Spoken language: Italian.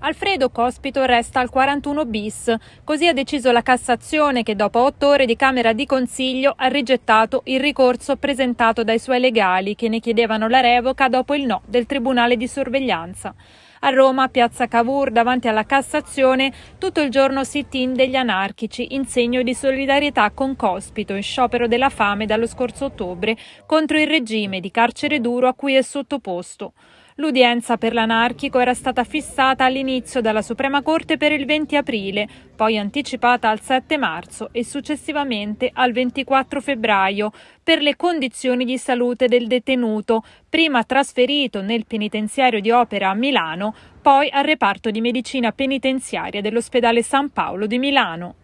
Alfredo Cospito resta al 41 bis, così ha deciso la Cassazione che dopo otto ore di Camera di Consiglio ha rigettato il ricorso presentato dai suoi legali che ne chiedevano la revoca dopo il no del Tribunale di Sorveglianza. A Roma, piazza Cavour, davanti alla Cassazione, tutto il giorno sit-in degli anarchici in segno di solidarietà con Cospito in sciopero della fame dallo scorso ottobre contro il regime di carcere duro a cui è sottoposto. L'udienza per l'anarchico era stata fissata all'inizio dalla Suprema Corte per il 20 aprile, poi anticipata al 7 marzo e successivamente al 24 febbraio per le condizioni di salute del detenuto, prima trasferito nel penitenziario di Opera a Milano, poi al reparto di medicina penitenziaria dell'ospedale San Paolo di Milano.